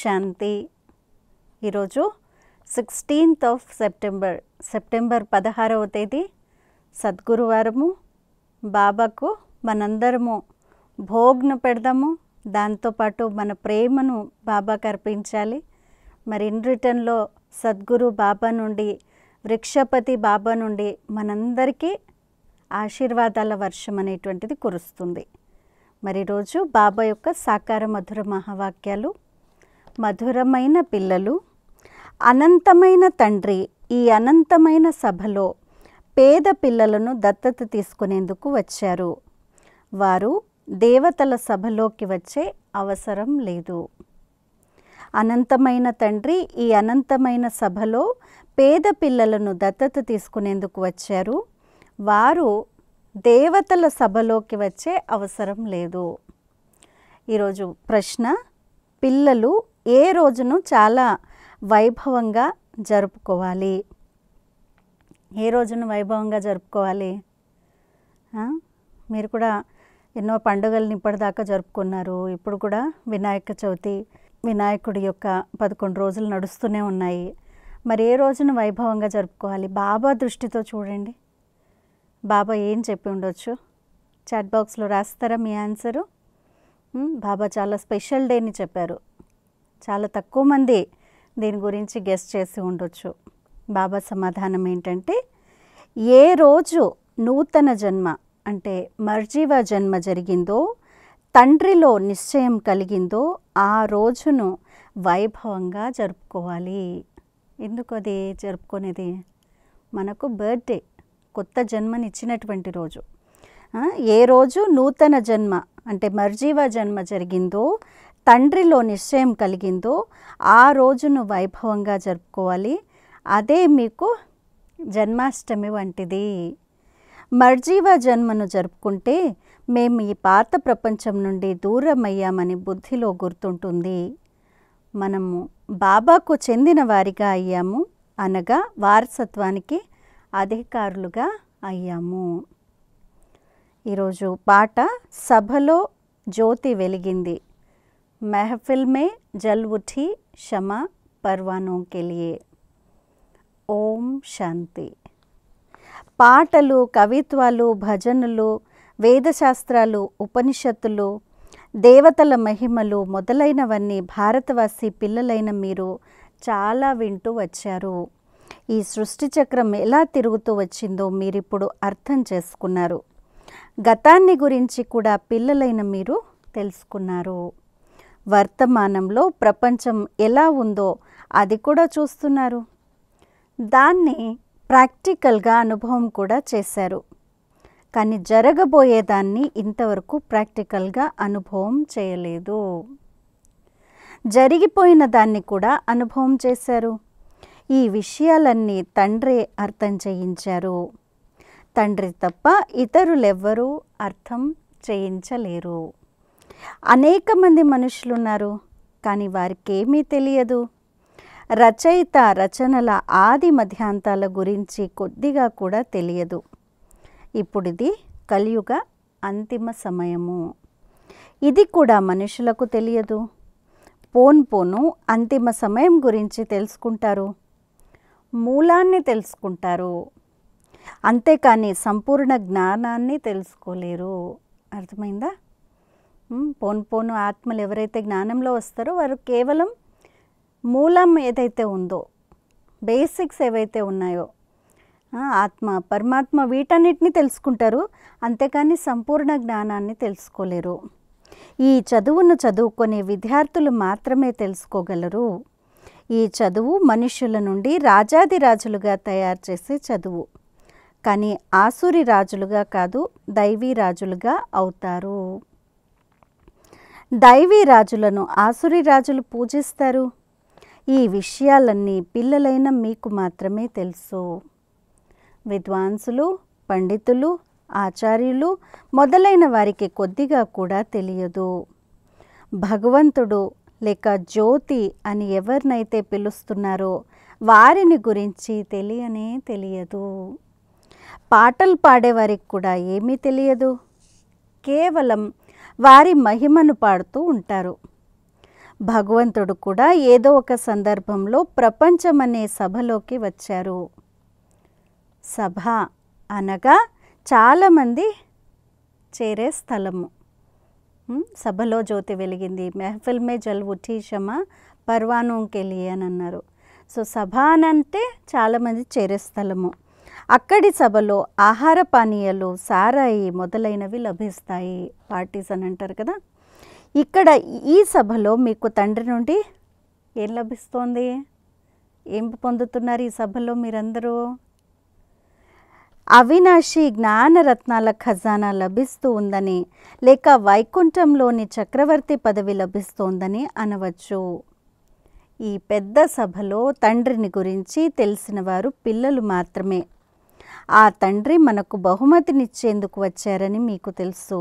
శాంతి ఈరోజు sixteenth of September September పదహారవ తేదీ సద్గురువారము బాబాకు మనందరము భోగ్న పెడదాము దాంతోపాటు మన ప్రేమను బాబాకు అర్పించాలి మరి ఇన్ రిటర్న్లో సద్గురు బాబా నుండి వృక్షపతి బాబా నుండి మనందరికీ ఆశీర్వాదాల వర్షం అనేటువంటిది కురుస్తుంది మరి రోజు బాబా యొక్క సాకార మధుర మహావాక్యాలు మధురమైన పిల్లలు అనంతమైన తండ్రి ఈ అనంతమైన సభలో పేద పిల్లలను దత్తత తీసుకునేందుకు వచ్చారు వారు దేవతల సభలోకి వచ్చే అవసరం లేదు అనంతమైన తండ్రి ఈ అనంతమైన సభలో పేద పిల్లలను దత్తత తీసుకునేందుకు వచ్చారు వారు దేవతల సభలోకి వచ్చే అవసరం లేదు ఈరోజు ప్రశ్న పిల్లలు ఏ రోజును చాలా వైభవంగా జరుపుకోవాలి ఏ రోజును వైభవంగా జరుపుకోవాలి మీరు కూడా ఎన్నో పండుగలను ఇప్పటిదాకా జరుపుకున్నారు ఇప్పుడు కూడా వినాయక చవితి వినాయకుడి యొక్క పదకొండు రోజులు నడుస్తూనే ఉన్నాయి మరి ఏ రోజును వైభవంగా జరుపుకోవాలి బాబా దృష్టితో చూడండి బాబా ఏం చెప్పి ఉండొచ్చు చాట్ బాక్స్లో రాస్తారా మీ ఆన్సరు బాబా చాలా స్పెషల్ డేని చెప్పారు చాలా తక్కువ మంది దీని గురించి గెస్ట్ చేసి ఉండొచ్చు బాబా సమాధానం ఏంటంటే ఏ రోజు నూతన జన్మ అంటే మర్జీవ జన్మ జరిగిందో తండ్రిలో నిశ్చయం కలిగిందో ఆ రోజును వైభవంగా జరుపుకోవాలి ఎందుకు అది జరుపుకునేది మనకు బర్త్డే కొత్త జన్మనిచ్చినటువంటి రోజు ఏ రోజు నూతన జన్మ అంటే మర్జీవ జన్మ జరిగిందో తండ్రిలో నిశ్చయం కలిగిందో ఆ రోజును వైభవంగా జరుపుకోవాలి అదే మీకు జన్మాష్టమి వంటిది మర్జీవ జన్మను జరుపుకుంటే మేము ఈ పాత ప్రపంచం నుండి దూరమయ్యామని బుద్ధిలో గుర్తుంటుంది మనము బాబాకు చెందిన వారిగా అయ్యాము అనగా వారసత్వానికి అధికారులుగా అయ్యాము ఈరోజు పాట సభలో జ్యోతి వెలిగింది महफिल में जल उठी क्षमा परवानों के लिए ఓం శాంతి పాటలు కవిత్వాలు భజనలు వేదశాస్త్రాలు ఉపనిషత్తులు దేవతల మహిమలు మొదలైనవన్నీ భారతవాసి పిల్లలైన మీరు చాలా వింటూ వచ్చారు ఈ సృష్టి చక్రం ఎలా తిరుగుతూ వచ్చిందో మీరిప్పుడు అర్థం చేసుకున్నారు గతాన్ని గురించి కూడా పిల్లలైన మీరు తెలుసుకున్నారు వర్తమానంలో ప్రపంచం ఎలా ఉందో అది కూడా చూస్తున్నారు దాన్ని ప్రాక్టికల్గా అనుభవం కూడా చేశారు కానీ జరగబోయేదాన్ని ఇంతవరకు ప్రాక్టికల్గా అనుభవం చేయలేదు జరిగిపోయిన దాన్ని కూడా అనుభవం చేశారు ఈ విషయాలన్నీ తండ్రే అర్థం చేయించారు తండ్రి తప్ప ఇతరులెవ్వరూ అర్థం చేయించలేరు అనేక మంది మనుషులు ఉన్నారు కానీ వారికేమీ తెలియదు రచయిత రచనల ఆది మధ్యాంతాల గురించి కొద్దిగా కూడా తెలియదు ఇప్పుడు ఇది కలియుగ అంతిమ సమయము ఇది కూడా మనుషులకు తెలియదు పోన్ పోను అంతిమ సమయం గురించి తెలుసుకుంటారు మూలాన్ని తెలుసుకుంటారు అంతేకాని సంపూర్ణ జ్ఞానాన్ని తెలుసుకోలేరు అర్థమైందా పోను పోను ఆత్మలు ఎవరైతే జ్ఞానంలో వస్తారో వారు కేవలం మూలం ఏదైతే ఉందో బేసిక్స్ ఏవైతే ఉన్నాయో ఆత్మ పరమాత్మ వీటన్నిటిని తెలుసుకుంటారు అంతేకాని సంపూర్ణ జ్ఞానాన్ని తెలుసుకోలేరు ఈ చదువును చదువుకునే విద్యార్థులు మాత్రమే తెలుసుకోగలరు ఈ చదువు మనుషుల నుండి రాజాది రాజులుగా తయారు చేసే చదువు కానీ ఆసురి రాజులుగా కాదు దైవీ రాజులుగా అవుతారు దైవీ రాజులను ఆసురి రాజులు పూజిస్తారు ఈ విషయాలన్నీ పిల్లలైన మీకు మాత్రమే తెలుసు విద్వాంసులు పండితులు ఆచార్యులు మొదలైన వారికి కొద్దిగా కూడా తెలియదు భగవంతుడు లేక జ్యోతి అని ఎవరినైతే పిలుస్తున్నారో వారిని గురించి తెలియనే తెలియదు పాటలు పాడేవారికి కూడా ఏమీ తెలియదు కేవలం వారి మహిమను పాడుతూ ఉంటారు భగవంతుడు కూడా ఏదో ఒక సందర్భంలో ప్రపంచం అనే సభలోకి వచ్చారు సభ అనగా చాలామంది చేరే స్థలము సభలో జ్యోతి వెలిగింది మెహఫిల్ మే జల్ ఉఠీషమా షమ అని అన్నారు సో సభ అంటే చాలామంది చేరే స్థలము అక్కడి సభలో ఆహార పానీయాలు సారాయి మొదలైనవి లభిస్తాయి పార్టీస్ అని అంటారు కదా ఇక్కడ ఈ సభలో మీకు తండ్రి నుండి ఏం లభిస్తోంది ఏం పొందుతున్నారు ఈ సభలో మీరందరూ అవినాశి జ్ఞానరత్నాల ఖజానా లభిస్తూ ఉందని లేక వైకుంఠంలోని చక్రవర్తి పదవి లభిస్తోందని అనవచ్చు ఈ పెద్ద సభలో తండ్రిని గురించి తెలిసిన వారు పిల్లలు మాత్రమే ఆ తండ్రి మనకు బహుమతినిచ్చేందుకు వచ్చారని మీకు తెలుసు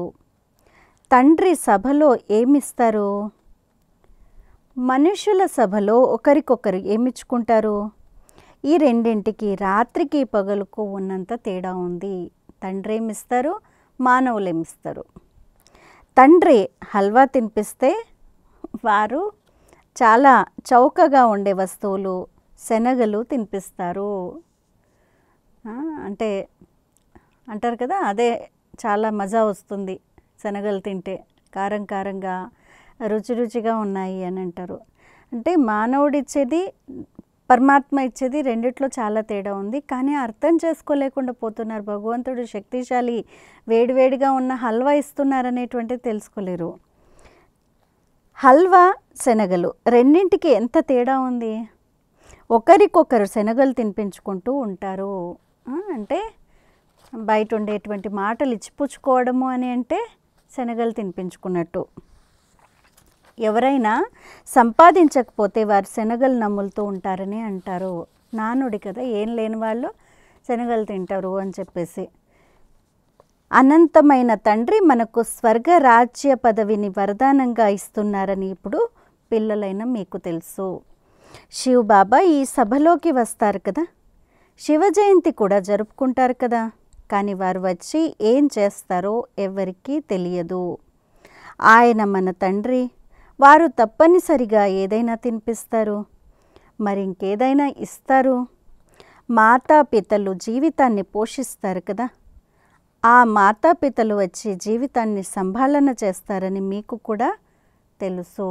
తండ్రి సభలో ఏమిస్తారు మనుషుల సభలో ఒకరికొకరు ఏమిచ్చుకుంటారు ఈ రెండింటికి రాత్రికి పగలుకు ఉన్నంత తేడా ఉంది తండ్రి ఏమిస్తారు మానవులు ఏమిస్తారు తండ్రి హల్వా తినిపిస్తే వారు చాలా చౌకగా ఉండే వస్తువులు శనగలు తినిపిస్తారు అంటే అంటారు కదా అదే చాలా మజా వస్తుంది శనగలు తింటే కారం కారంగా రుచి రుచిగా ఉన్నాయి అని అంటారు అంటే మానవుడు ఇచ్చేది పరమాత్మ ఇచ్చేది రెండిట్లో చాలా తేడా ఉంది కానీ అర్థం చేసుకోలేకుండా పోతున్నారు భగవంతుడు శక్తిశాలి వేడివేడిగా ఉన్న హల్వా ఇస్తున్నారనేటువంటిది తెలుసుకోలేరు హల్వా శనగలు రెండింటికి ఎంత తేడా ఉంది ఒకరికొకరు శనగలు తినిపించుకుంటూ ఉంటారు అంటే బయట ఉండేటువంటి మాటలు ఇచ్చిపుచ్చుకోవడము అని అంటే శనగలు తినిపించుకున్నట్టు ఎవరైనా సంపాదించకపోతే వారు శనగలు నమ్ములుతూ ఉంటారని అంటారు నానుడి కదా ఏం లేని వాళ్ళు శనగలు తింటారు అని చెప్పేసి అనంతమైన తండ్రి మనకు స్వర్గ రాజ్య పదవిని వరదానంగా ఇస్తున్నారని ఇప్పుడు పిల్లలైన మీకు తెలుసు శివ్ బాబా ఈ సభలోకి వస్తారు కదా శివ జయంతి కూడా జరుపుకుంటారు కదా కానీ వారు వచ్చి ఏం చేస్తారో ఎవరికీ తెలియదు ఆయన మన తండ్రి వారు తప్పనిసరిగా ఏదైనా తినిపిస్తారు మరి ఇంకేదైనా ఇస్తారు మాతాపితలు జీవితాన్ని పోషిస్తారు కదా ఆ మాతాపితలు వచ్చి జీవితాన్ని సంభాళన చేస్తారని మీకు కూడా తెలుసు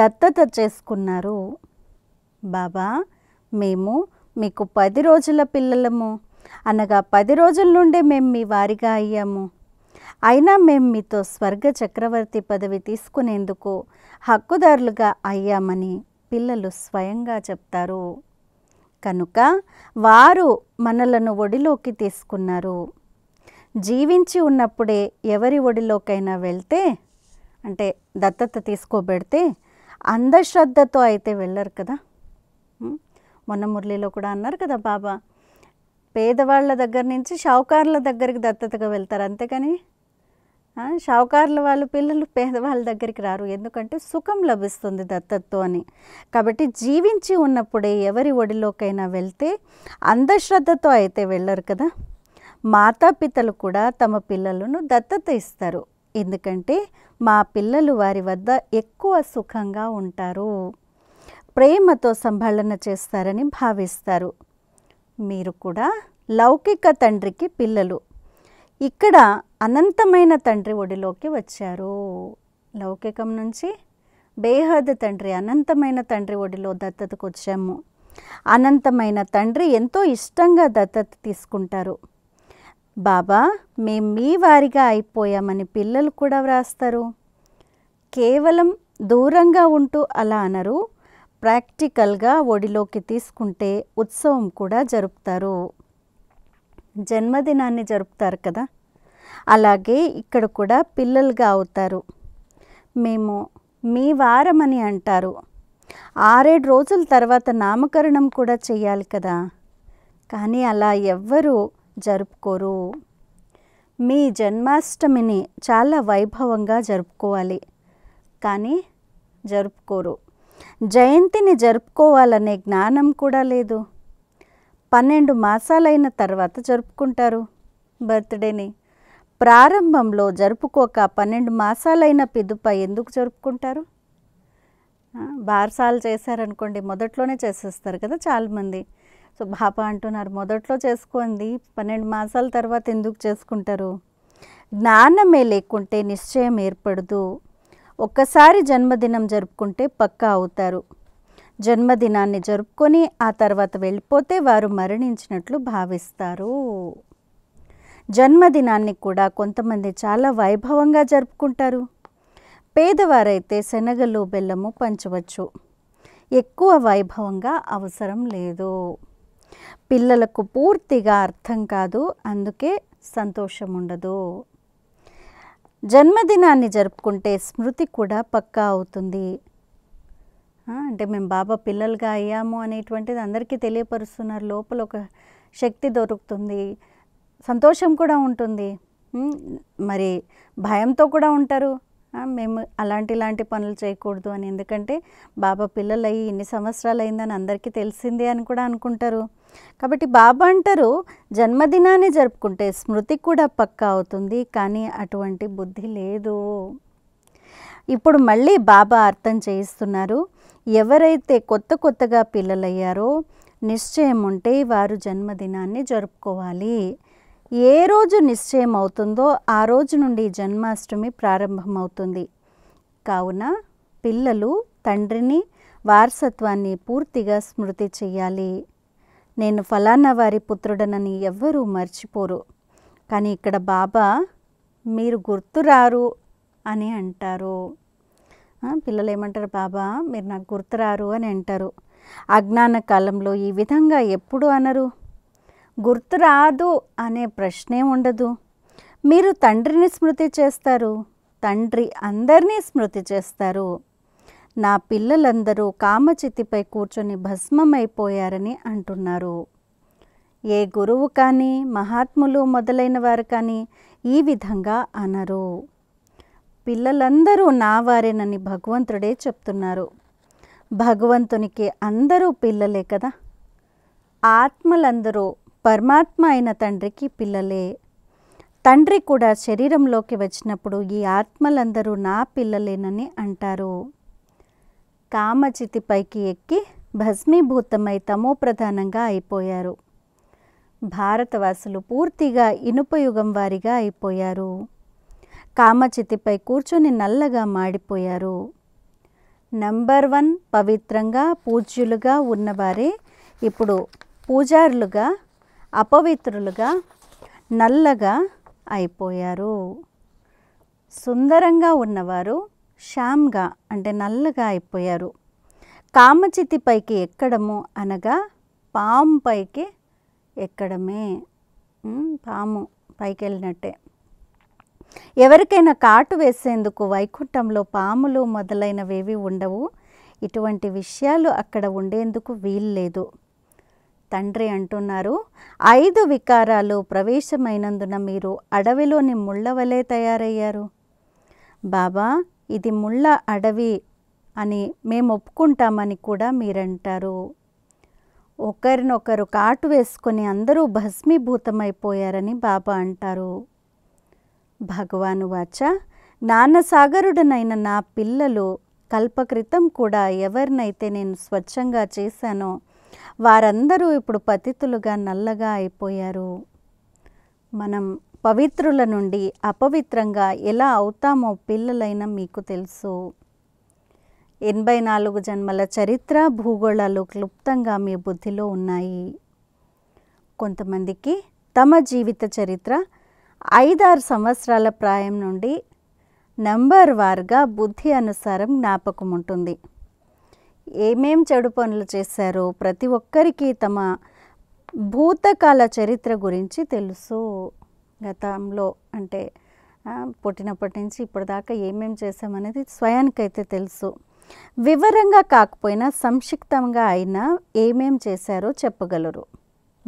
దత్తత చేసుకున్నారు బాబా మేము మీకు పది రోజుల పిల్లలము అనగా పది రోజుల నుండే మేము మీ వారిగా అయ్యాము అయినా మేము మీతో స్వర్గ చక్రవర్తి పదవి తీసుకునేందుకు హక్కుదారులుగా అయ్యామని పిల్లలు స్వయంగా చెప్తారు కనుక వారు మనలను ఒడిలోకి తీసుకున్నారు జీవించి ఉన్నప్పుడే ఎవరి ఒడిలోకైనా వెళ్తే అంటే దత్తత తీసుకోబెడితే అంధశ్రద్ధతో అయితే వెళ్ళరు కదా మొన్న మురళిలో కూడా అన్నారు కదా బాబా పేదవాళ్ళ దగ్గర నుంచి షావుకారుల దగ్గరికి దత్తతగా వెళ్తారు అంతేకాని షావుకారుల వాళ్ళు పిల్లలు పేదవాళ్ళ దగ్గరికి రారు ఎందుకంటే సుఖం లభిస్తుంది దత్తతో అని కాబట్టి జీవించి ఉన్నప్పుడే ఎవరి ఒడిలోకైనా వెళ్తే అంధశ్రద్ధతో అయితే వెళ్ళరు కదా మాతాపితలు కూడా తమ పిల్లలను దత్తత ఇస్తారు ఎందుకంటే మా పిల్లలు వారి వద్ద ఎక్కువ సుఖంగా ఉంటారు ప్రేమతో సంభాళన చేస్తారని భావిస్తారు మీరు కూడా లౌకిక తండ్రికి పిల్లలు ఇక్కడ అనంతమైన తండ్రి ఒడిలోకి వచ్చారు లౌకికం నుంచి బేహద్ తండ్రి అనంతమైన తండ్రి ఒడిలో దత్తతకు వచ్చాము అనంతమైన తండ్రి ఎంతో ఇష్టంగా దత్తత తీసుకుంటారు బాబా మేం మీ వారిగా అయిపోయామని పిల్లలు కూడా వ్రాస్తారు కేవలం దూరంగా ఉంటూ అలా అనరు ప్రాక్టికల్గా ఒడిలోకి తీసుకుంటే ఉత్సవం కూడా జరుపుతారు జన్మదినాన్ని జరుపుతారు కదా అలాగే ఇక్కడ కూడా పిల్లలుగా అవుతారు మేము మీ వారం అని అంటారు ఆరేడు రోజుల తర్వాత నామకరణం కూడా చేయాలి కదా కానీ అలా ఎవ్వరూ జరుపుకోరు మీ జన్మాష్టమిని చాలా వైభవంగా జరుపుకోవాలి కానీ జరుపుకోరు జయంతిని జరుపుకోవాలనే జ్ఞానం కూడా లేదు పన్నెండు మాసాలైన తర్వాత జరుపుకుంటారు బర్త్డేని ప్రారంభంలో జరుపుకోక పన్నెండు మాసాలైన పిదుప ఎందుకు జరుపుకుంటారు బార్సాలు చేశారనుకోండి మొదట్లోనే చేసేస్తారు కదా చాలామంది సో బాప అంటున్నారు మొదట్లో చేసుకోండి పన్నెండు మాసాల తర్వాత ఎందుకు చేసుకుంటారు జ్ఞానమే లేకుంటే నిశ్చయం ఏర్పడదు ఒక్కసారి జన్మదినం జరుపుకుంటే పక్కా అవుతారు జన్మదినాన్ని జరుపుకొని ఆ తర్వాత వెళ్ళిపోతే వారు మరణించినట్లు భావిస్తారు జన్మదినాన్ని కూడా కొంతమంది చాలా వైభవంగా జరుపుకుంటారు పేదవారైతే శనగలు బెల్లము పంచవచ్చు ఎక్కువ వైభవంగా అవసరం లేదు పిల్లలకు పూర్తిగా అర్థం కాదు అందుకే సంతోషం ఉండదు జన్మదినాన్ని జరుపుకుంటే స్మృతి కూడా పక్కా అవుతుంది అంటే మేము బాబా పిల్లలుగా అయ్యాము అనేటువంటిది అందరికీ తెలియపరుస్తున్నారు లోపల ఒక శక్తి దొరుకుతుంది సంతోషం కూడా ఉంటుంది మరి భయంతో కూడా ఉంటారు మేము అలాంటి ఇలాంటి పనులు చేయకూడదు అని ఎందుకంటే బాబా పిల్లలు అయ్యి ఇన్ని సంవత్సరాలు అయిందని అందరికీ తెలిసిందే అని కూడా అనుకుంటారు కాబట్టి బాబా అంటారు జన్మదినాన్ని జరుపుకుంటే స్మృతి కూడా పక్కా అవుతుంది కానీ అటువంటి బుద్ధి లేదు ఇప్పుడు మళ్ళీ బాబా అర్థం చేయిస్తున్నారు ఎవరైతే కొత్త కొత్తగా పిల్లలయ్యారో నిశ్చయం ఉంటే వారు జన్మదినాన్ని జరుపుకోవాలి ఏ రోజు నిశ్చయం అవుతుందో ఆ రోజు నుండి జన్మాష్టమి ప్రారంభమవుతుంది కావున పిల్లలు తండ్రిని వారసత్వాన్ని పూర్తిగా స్మృతి చేయాలి నేను ఫలానా వారి పుత్రుడనని ఎవ్వరూ మర్చిపోరు కానీ ఇక్కడ బాబా మీరు గుర్తురారు అని అంటారు పిల్లలు ఏమంటారు బాబా మీరు నాకు గుర్తురారు అని అంటారు అజ్ఞాన కాలంలో ఈ విధంగా ఎప్పుడు అనరు గుర్తురాదు అనే ప్రశ్నే ఉండదు మీరు తండ్రిని స్మృతి చేస్తారు తండ్రి అందరినీ స్మృతి చేస్తారు నా పిల్లలందరూ కామచితిపై కూర్చొని భస్మమైపోయారని అంటున్నారు ఏ గురువు కానీ మహాత్ములు మొదలైన వారు కానీ ఈ విధంగా అనరు పిల్లలందరూ నా వారేనని భగవంతుడే చెప్తున్నారు భగవంతునికి అందరూ పిల్లలే కదా ఆత్మలందరూ పరమాత్మ అయిన తండ్రికి పిల్లలే తండ్రి కూడా శరీరంలోకి వచ్చినప్పుడు ఈ ఆత్మలందరూ నా పిల్లలేనని అంటారు కామచితిపైకి ఎక్కి భస్మీభూతమై తమో ప్రధానంగా అయిపోయారు భారతవాసులు పూర్తిగా ఇనుపయుగం వారిగా అయిపోయారు కామచితిపై కూర్చొని నల్లగా మాడిపోయారు నంబర్ వన్ పవిత్రంగా పూజ్యులుగా ఉన్నవారే ఇప్పుడు పూజారులుగా అపవిత్రులుగా నల్లగా అయిపోయారు సుందరంగా ఉన్నవారు శ్యామ్గా అంటే నల్లగా అయిపోయారు కామచితి పైకి ఎక్కడము అనగా పాము పైకి ఎక్కడమే పాము పైకి వెళ్ళినట్టే ఎవరికైనా కాటు వేసేందుకు వైకుంఠంలో పాములు మొదలైనవేవి ఉండవు ఇటువంటి విషయాలు అక్కడ ఉండేందుకు వీల్లేదు తండ్రి అంటున్నారు ఐదు వికారాలు ప్రవేశమైనందున మీరు అడవిలోని ముళ్ళవలే తయారయ్యారు బాబా ఇది ముళ్ళ అడవి అని మేము ఒప్పుకుంటామని కూడా మీరంటారు ఒకరినొకరు కాటు వేసుకొని అందరూ భస్మీభూతమైపోయారని బాబా అంటారు భగవాను వాచ నాన్నసాగరుడనైన నా పిల్లలు కల్పకృతం కూడా ఎవరినైతే నేను స్వచ్ఛంగా చేశానో వారందరూ ఇప్పుడు పతితులుగా నల్లగా అయిపోయారు మనం పవిత్రుల నుండి అపవిత్రంగా ఎలా అవుతామో పిల్లలైన మీకు తెలుసు ఎనభై నాలుగు జన్మల చరిత్ర భూగోళాలు క్లుప్తంగా మీ బుద్ధిలో ఉన్నాయి కొంతమందికి తమ జీవిత చరిత్ర ఐదారు సంవత్సరాల ప్రాయం నుండి నంబర్ వార్గా బుద్ధి అనుసారం జ్ఞాపకం ఉంటుంది ఏమేం చెడు పనులు చేశారో ప్రతి ఒక్కరికి తమ భూతకాల చరిత్ర గురించి తెలుసు గతంలో అంటే పుట్టినప్పటి నుంచి ఇప్పటిదాకా ఏమేమి చేసామనేది స్వయానికైతే తెలుసు వివరంగా కాకపోయినా సంక్షిప్తంగా అయినా ఏమేం చేశారో చెప్పగలరు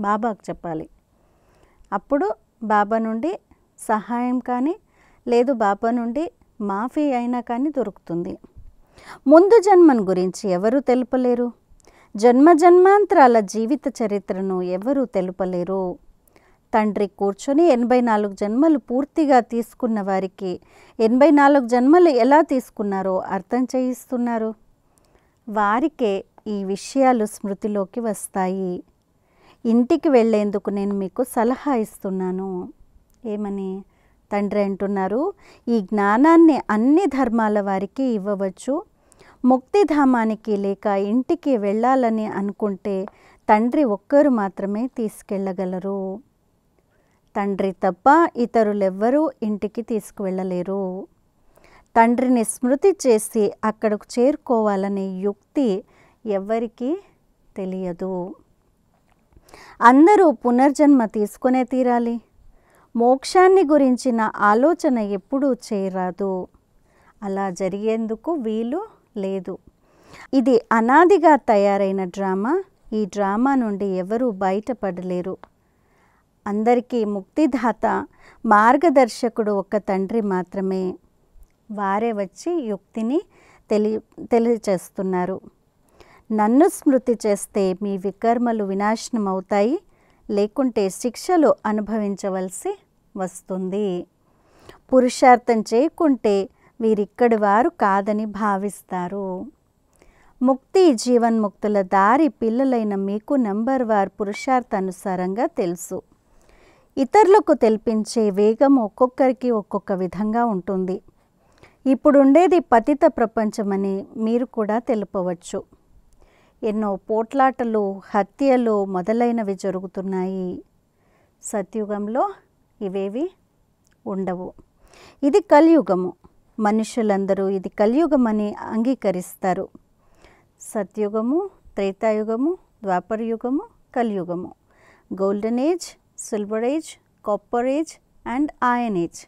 బాబాకు చెప్పాలి అప్పుడు బాబా నుండి సహాయం కానీ లేదు బాబా నుండి మాఫీ అయినా కానీ దొరుకుతుంది ముందు జన్మను గురించి ఎవరు తెలుపలేరు జన్మ జన్మాంతరాల జీవిత చరిత్రను ఎవరు తెలుపలేరు తండ్రి కూర్చొని ఎనభై నాలుగు జన్మలు పూర్తిగా తీసుకున్న వారికి ఎనభై నాలుగు జన్మలు ఎలా తీసుకున్నారో అర్థం చేయిస్తున్నారు వారికే ఈ విషయాలు స్మృతిలోకి వస్తాయి ఇంటికి వెళ్ళేందుకు నేను మీకు సలహా ఇస్తున్నాను ఏమని తండ్రి అంటున్నారు ఈ జ్ఞానాన్ని అన్ని ధర్మాల వారికి ఇవ్వవచ్చు ముక్తిధామానికి లేక ఇంటికి వెళ్ళాలని అనుకుంటే తండ్రి ఒక్కరు మాత్రమే తీసుకెళ్ళగలరు తండ్రి తప్ప ఇతరులెవ్వరూ ఇంటికి తీసుకువెళ్ళలేరు తండ్రిని స్మృతి చేసి అక్కడకు చేరుకోవాలనే యుక్తి ఎవ్వరికీ తెలియదు అందరూ పునర్జన్మ తీసుకునే తీరాలి మోక్షాన్ని గురించిన ఆలోచన ఎప్పుడూ చేరాదు అలా జరిగేందుకు వీలు లేదు ఇది అనాదిగా తయారైన డ్రామా ఈ డ్రామా నుండి ఎవరూ బయటపడలేరు అందరికీ ముక్తిదాత మార్గదర్శకుడు ఒక తండ్రి మాత్రమే వారే వచ్చి యుక్తిని తెలి తెలియచేస్తున్నారు నన్ను స్మృతి చేస్తే మీ వికర్మలు వినాశనం అవుతాయి లేకుంటే శిక్షలు అనుభవించవలసి వస్తుంది పురుషార్థం చేయకుంటే వీరిక్కడి వారు కాదని భావిస్తారు ముక్తి జీవన్ముక్తుల దారి పిల్లలైన మీకు నెంబర్ వార్ పురుషార్థానుసారంగా తెలుసు ఇతరులకు తెలిపించే వేగం ఒక్కొక్కరికి ఒక్కొక్క విధంగా ఉంటుంది ఇప్పుడుండేది పతిత ప్రపంచమని మీరు కూడా తెలుపవచ్చు ఎన్నో పోట్లాటలు హత్యలు మొదలైనవి జరుగుతున్నాయి సత్యుగంలో ఇవేవి ఉండవు ఇది కలియుగము మనుషులందరూ ఇది కలియుగమని అంగీకరిస్తారు సత్యుగము త్రేతాయుగము ద్వాపరయుగము కలియుగము golden age silver age copper age and iron age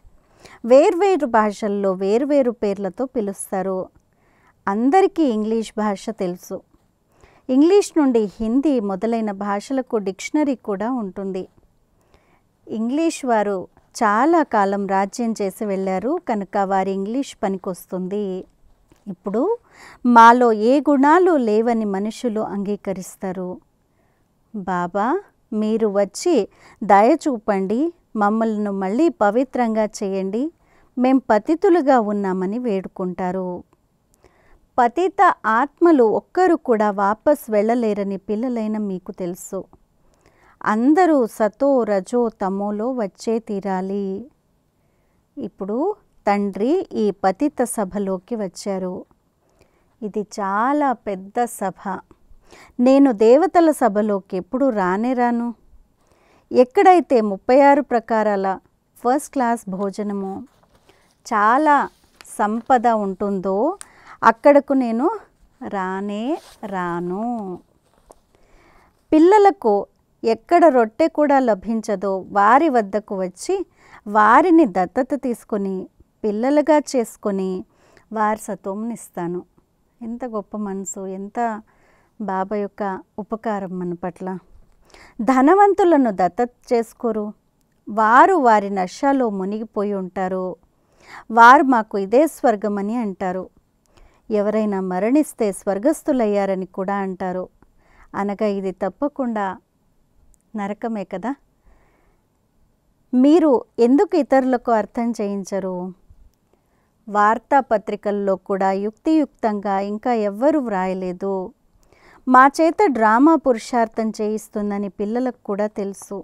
వేర్వేరు భాషల్లో వేర్వేరు పేర్లతో పిలుస్తారు అందరికీ ఇంగ్లీష్ భాష తెలుసు ఇంగ్లీష్ నుండి హిందీ మొదలైన భాషలకు డిక్షనరీ కూడా ఉంటుంది ఇంగ్లీష్ వారు చాలా కాలం రాజ్యం చేసి వెళ్ళారు కనుక వారి ఇంగ్లీష్ పనికొస్తుంది ఇప్పుడు మాలో ఏ గుణాలు లేవని మనుషులు అంగీకరిస్తారు బాబా మీరు వచ్చి దయ చూపండి మమ్మల్ని మళ్ళీ పవిత్రంగా చేయండి మేం పతితులుగా ఉన్నామని వేడుకుంటారు పతిత ఆత్మలు ఒక్కరు కూడా వాపస్ వెళ్ళలేరని పిల్లలైన మీకు తెలుసు అందరూ సతో రజో తమోలో వచ్చే తీరాలి ఇప్పుడు తండ్రి ఈ పతిత సభలోకి వచ్చారు ఇది చాలా పెద్ద సభ నేను దేవతల సభలోకి ఎప్పుడు రానే రాను ఎక్కడైతే ముప్పై ఆరు ప్రకారాల ఫస్ట్ క్లాస్ భోజనము చాలా సంపద ఉంటుందో అక్కడకు నేను రానే రాను పిల్లలకు ఎక్కడ రొట్టె కూడా లభించదో వారి వద్దకు వచ్చి వారిని దత్తత తీసుకొని పిల్లలుగా చేసుకొని వారి సత్వంనిస్తాను ఎంత గొప్ప మనసు ఎంత బాబా యొక్క ఉపకారం మన పట్ల ధనవంతులను దత్త చేసుకోరు వారు వారి నష్టాలు మునిగిపోయి ఉంటారు వారు మాకు ఇదే స్వర్గమని అంటారు ఎవరైనా మరణిస్తే స్వర్గస్థులయ్యారని కూడా అంటారు అనగా ఇది తప్పకుండా నరకమే కదా మీరు ఎందుకు ఇతరులకు అర్థం చేయించరు వార్తాపత్రికల్లో కూడా యుక్తియుక్తంగా ఇంకా ఎవ్వరూ వ్రాయలేదు మా చేత డ్రామా పురుషార్థం చేయిస్తుందని పిల్లలకు కూడా తెలుసు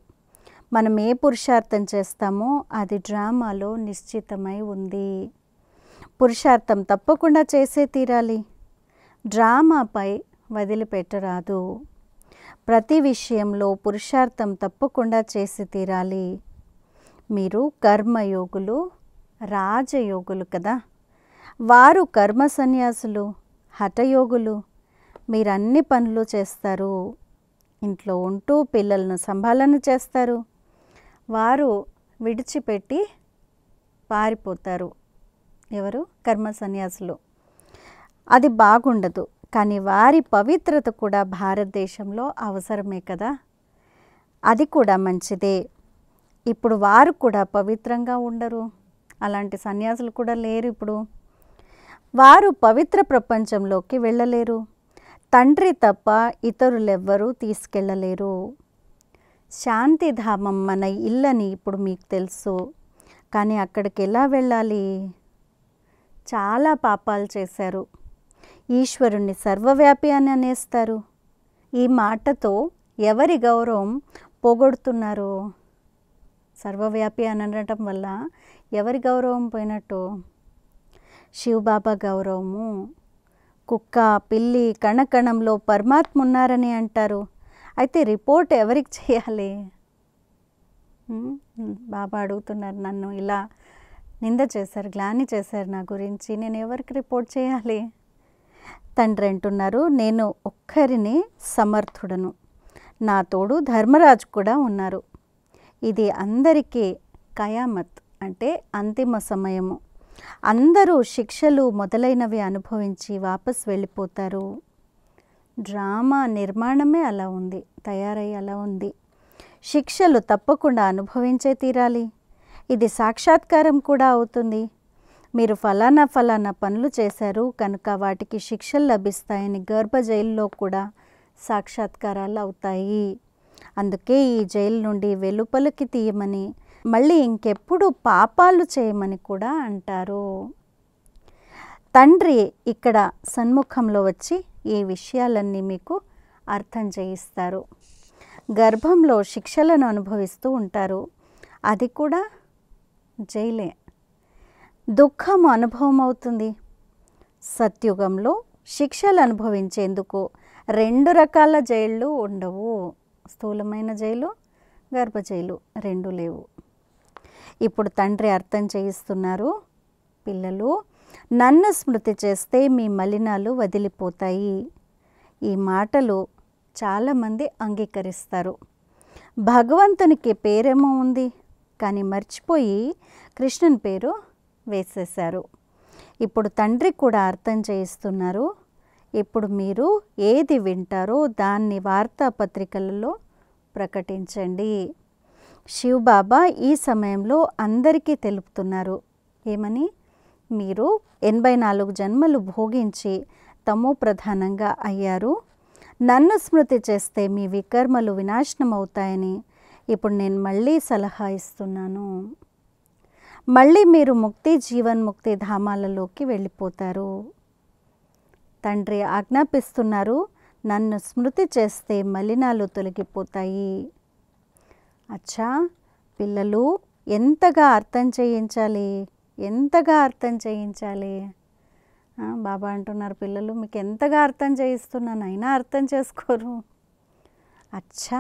మనం ఏ పురుషార్థం చేస్తామో అది డ్రామాలో నిశ్చితమై ఉంది పురుషార్థం తప్పకుండా చేసే తీరాలి డ్రామాపై వదిలిపెట్టరాదు ప్రతి విషయంలో పురుషార్థం తప్పకుండా చేసి తీరాలి మీరు కర్మయోగులు రాజయోగులు కదా వారు కర్మ సన్యాసులు హఠయోగులు మీరు అన్ని పనులు చేస్తారు ఇంట్లో ఉంటూ పిల్లలను సంభాలన చేస్తారు వారు విడిచిపెట్టి పారిపోతారు ఎవరు కర్మ సన్యాసులు అది బాగుండదు కానీ వారి పవిత్రత కూడా భారతదేశంలో అవసరమే కదా అది కూడా మంచిదే ఇప్పుడు వారు కూడా పవిత్రంగా ఉండరు అలాంటి సన్యాసులు కూడా లేరు ఇప్పుడు వారు పవిత్ర ప్రపంచంలోకి వెళ్ళలేరు తండ్రి తప్ప ఇతరులెవ్వరూ తీసుకెళ్ళలేరు శాంతిధామం మన ఇల్లని ఇప్పుడు మీకు తెలుసు కానీ అక్కడికి ఎలా వెళ్ళాలి చాలా పాపాలు చేశారు ఈశ్వరుణ్ణి సర్వవ్యాపి అని అనేస్తారు ఈ మాటతో ఎవరి గౌరవం పోగొడుతున్నారు సర్వవ్యాపి అని అనటం వల్ల ఎవరి గౌరవం పోయినట్టు శివబాబా గౌరవము కుక్క పిల్లి కణకణంలో పరమాత్మ ఉన్నారని అంటారు అయితే రిపోర్ట్ ఎవరికి చేయాలి బాబా అడుగుతున్నారు నన్ను ఇలా నింద చేశారు గ్లాని చేశారు నా గురించి నేను ఎవరికి రిపోర్ట్ చేయాలి తండ్రి అంటున్నారు నేను ఒక్కరిని సమర్థుడను నా తోడు ధర్మరాజు కూడా ఉన్నారు ఇది అందరికీ కయామత్ అంటే అంతిమ సమయము అందరూ శిక్షలు మొదలైనవి అనుభవించి వాపస్ వెళ్ళిపోతారు డ్రామా నిర్మాణమే అలా ఉంది తయారై అలా ఉంది శిక్షలు తప్పకుండా అనుభవించే తీరాలి ఇది సాక్షాత్కారం కూడా అవుతుంది మీరు ఫలానా ఫలానా పనులు చేశారు కనుక వాటికి శిక్షలు లభిస్తాయని గర్భ జైల్లో కూడా సాక్షాత్కారాలు అవుతాయి అందుకే ఈ జైలు నుండి వెలుపలికి తీయమని మళ్ళీ ఇంకెప్పుడు పాపాలు చేయమని కూడా అంటారు తండ్రి ఇక్కడ సన్ముఖంలో వచ్చి ఈ విషయాలన్నీ మీకు అర్థం చేయిస్తారు గర్భంలో శిక్షలను అనుభవిస్తూ ఉంటారు అది కూడా జైలే దుఃఖం అనుభవం అవుతుంది సత్యుగంలో శిక్షలు అనుభవించేందుకు రెండు రకాల జైళ్ళు ఉండవు స్థూలమైన జైలు గర్భజైలు రెండు లేవు ఇప్పుడు తండ్రి అర్థం చేయిస్తున్నారు పిల్లలు నన్ను స్మృతి చేస్తే మీ మలినాలు వదిలిపోతాయి ఈ మాటలు చాలామంది అంగీకరిస్తారు భగవంతునికి పేరేమో ఉంది కానీ మర్చిపోయి కృష్ణుని పేరు వేసేశారు ఇప్పుడు తండ్రి కూడా అర్థం చేయిస్తున్నారు ఇప్పుడు మీరు ఏది వింటారో దాన్ని వార్తాపత్రికలలో ప్రకటించండి శివబాబా ఈ సమయంలో అందరికీ తెలుపుతున్నారు ఏమని మీరు ఎనభై నాలుగు జన్మలు భోగించి తమో ప్రధానంగా అయ్యారు నన్ను స్మృతి చేస్తే మీ వికర్మలు వినాశనం అవుతాయని ఇప్పుడు నేను మళ్ళీ సలహా ఇస్తున్నాను మళ్ళీ మీరు ముక్తి జీవన్ముక్తి ధామాలలోకి వెళ్ళిపోతారు తండ్రి ఆజ్ఞాపిస్తున్నారు నన్ను స్మృతి చేస్తే మలినాలు తొలగిపోతాయి అచ్చా పిల్లలు ఎంతగా అర్థం చేయించాలి ఎంతగా అర్థం చేయించాలి బాబా అంటున్నారు పిల్లలు మీకు ఎంతగా అర్థం చేయిస్తున్నాను అయినా అర్థం చేసుకోరు అచ్చా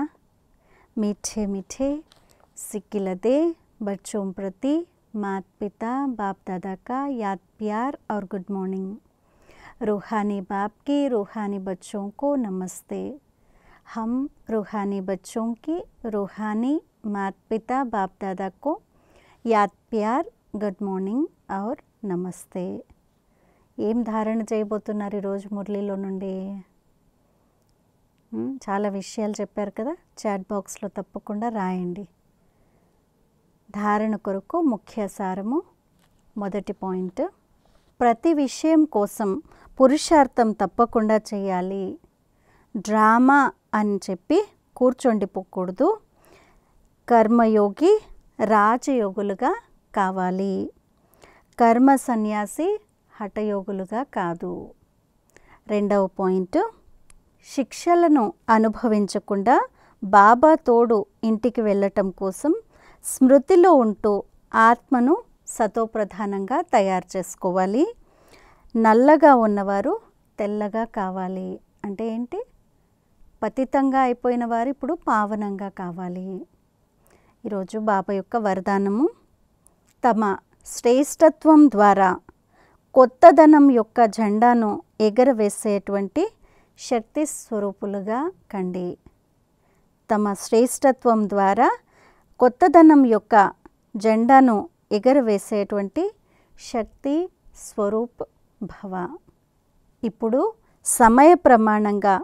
మిఠే మీఠే సిక్కిలదే బచ్చోం ప్రతి మాత్ పిత బాప్ దాదాకా యాత్ ప్యార్ ఆర్ గుడ్ మార్నింగ్ రూహానీ బాప్కి రూహానీ బచ్చోంకో నమస్తే हम रूहानी बच्चों की रूहानी माता पिता बाप दादा को యాద్ ప్యార్ గుడ్ మార్నింగ్ ఆర్ నమస్తే ఏం ధారణ చేయబోతున్నారు ఈరోజు మురళీలో నుండి చాలా విషయాలు చెప్పారు కదా చాట్ బాక్స్లో తప్పకుండా రాయండి ధారణ కొరకు ముఖ్య సారము మొదటి పాయింట్ ప్రతి విషయం కోసం పురుషార్థం తప్పకుండా చేయాలి డ్రామా అని చెప్పి కూర్చోండిపోకూడదు కర్మయోగి రాజయోగులుగా కావాలి కర్మ సన్యాసి హఠయోగులుగా కాదు రెండవ పాయింట్ శిక్షలను అనుభవించకుండా బాబా తోడు ఇంటికి వెళ్ళటం కోసం స్మృతిలో ఉంటూ ఆత్మను సతోప్రధానంగా తయారు చేసుకోవాలి నల్లగా ఉన్నవారు తెల్లగా కావాలి అంటే ఏంటి పతితంగా అయిపోయిన వారు ఇప్పుడు పావనంగా కావాలి ఈరోజు బాబా యొక్క వరదానము తమ శ్రేష్టత్వం ద్వారా కొత్త ధనం యొక్క జెండాను ఎగరవేసేటువంటి శక్తి స్వరూపులుగా కండి తమ శ్రేష్టత్వం ద్వారా కొత్త ధనం యొక్క జెండాను ఎగరవేసేటువంటి శక్తి స్వరూప్ భవ ఇప్పుడు సమయ ప్రమాణంగా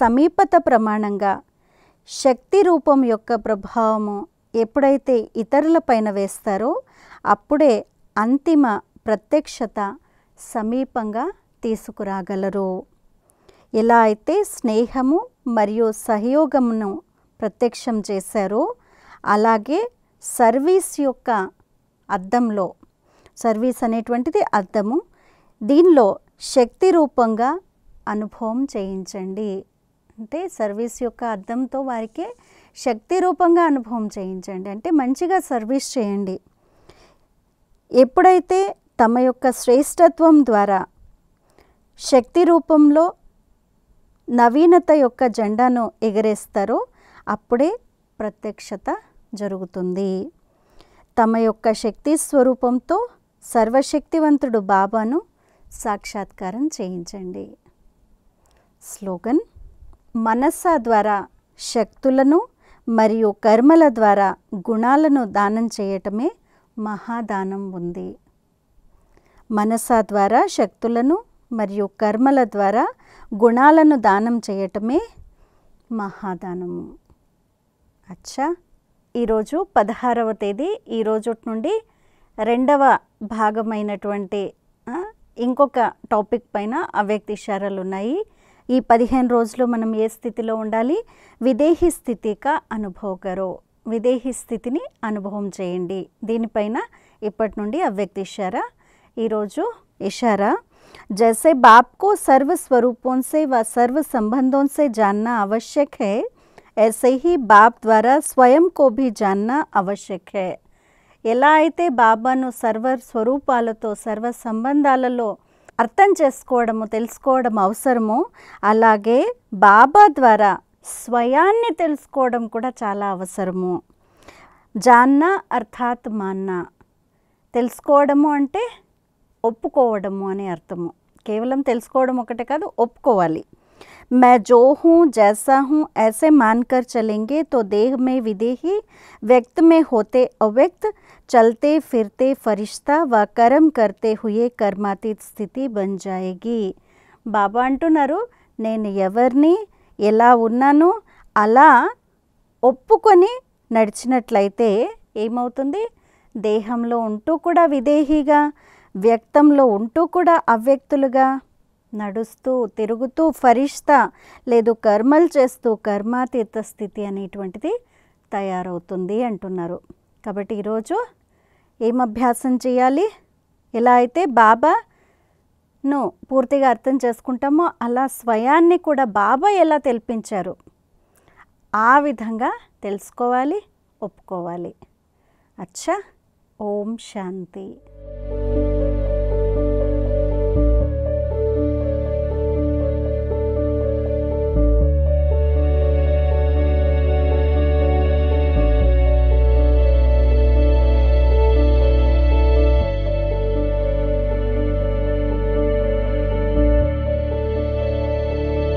సమీపత ప్రమాణంగా శక్తి రూపం యొక్క ప్రభావము ఎప్పుడైతే ఇతరులపైన వేస్తారో అప్పుడే అంతిమ ప్రత్యక్షత సమీపంగా తీసుకురాగలరు ఎలా అయితే స్నేహము మరియు సహయోగమును ప్రత్యక్షం చేశారో అలాగే సర్వీస్ యొక్క అద్దంలో సర్వీస్ అనేటువంటిది అద్దము దీనిలో శక్తి రూపంగా అనుభవం చేయించండి అంటే సర్వీస్ యొక్క అర్థంతో వారికి శక్తి రూపంగా అనుభవం చేయించండి అంటే మంచిగా సర్వీస్ చేయండి ఎప్పుడైతే తమ యొక్క శ్రేష్టత్వం ద్వారా శక్తి రూపంలో నవీనత యొక్క జెండాను ఎగరేస్తారో అప్పుడే ప్రత్యక్షత జరుగుతుంది తమ యొక్క శక్తి స్వరూపంతో సర్వశక్తివంతుడు బాబాను సాక్షాత్కారం చేయించండి స్లోగన్ మనస్స ద్వారా శక్తులను మరియు కర్మల ద్వారా గుణాలను దానం చేయటమే మహాదానం ఉంది మనస ద్వారా శక్తులను మరియు కర్మల ద్వారా గుణాలను దానం చేయటమే మహాదానము అచ్చా ఈరోజు పదహారవ తేదీ ఈరోజు నుండి రెండవ భాగమైనటువంటి ఇంకొక టాపిక్ పైన అవ్యక్తిశారాలు ఉన్నాయి ఈ పదిహేను రోజులు మనం ఏ స్థితిలో ఉండాలి విదేహీ స్థితిక అనుభవకరు విదేహీ స్థితిని అనుభవం చేయండి దీనిపైన ఇప్పటి నుండి అవ్యక్తి ఇషారా ఈరోజు ఇషారా జసే బాప్కో సర్వ స్వరూపంసే వా సర్వ సంబంధంసే జాన్న ఆవశ్యక్ హే जानना హీ బాప్ ద్వారా స్వయం కో జాన్న జాన్నా ఆవశ్యక్ హే ఎలా అయితే బాబాను సర్వ స్వరూపాలతో సర్వ సంబంధాలలో అర్థం చేసుకోవడము తెలుసుకోవడం అవసరము అలాగే బాబా ద్వారా స్వయాన్ని తెలుసుకోవడం కూడా చాలా అవసరము జాన్న అర్థాత్ మాన్న తెలుసుకోవడము అంటే ఒప్పుకోవడము అనే అర్థము కేవలం తెలుసుకోవడం ఒకటే కాదు ఒప్పుకోవాలి మే జో హూ జైసా హూ ఏసే మాన్కర్ చలేంగే తో దేహ్ మే విదేహి వ్యక్త్ మే హోతే అవ్యక్త్ चलते फिरते फरिश्ता व कर्म करते हुए కర్మాతీత్ స్థితి బన్ జాయేగి బాబా అంటున్నారు నేను ఎవరిని ఎలా ఉన్నాను అలా ఒప్పుకొని నడిచినట్లయితే ఏమవుతుంది దేహంలో ఉంటూ కూడా విదేహీగా వ్యక్తంలో ఉంటూ కూడా అవ్యక్తులుగా నడుస్తూ తిరుగుతూ ఫరిష్తా లేదు కర్మలు చేస్తూ కర్మాతీత స్థితి అనేటువంటిది తయారవుతుంది అంటున్నారు కాబట్టి ఈరోజు ఏం అభ్యాసం చేయాలి ఎలా అయితే బాబాను పూర్తిగా అర్థం చేసుకుంటామో అలా స్వయాన్ని కూడా బాబా ఎలా తెలిపించారు ఆ విధంగా తెలుసుకోవాలి ఒప్పుకోవాలి అచ్చా ఓం శాంతి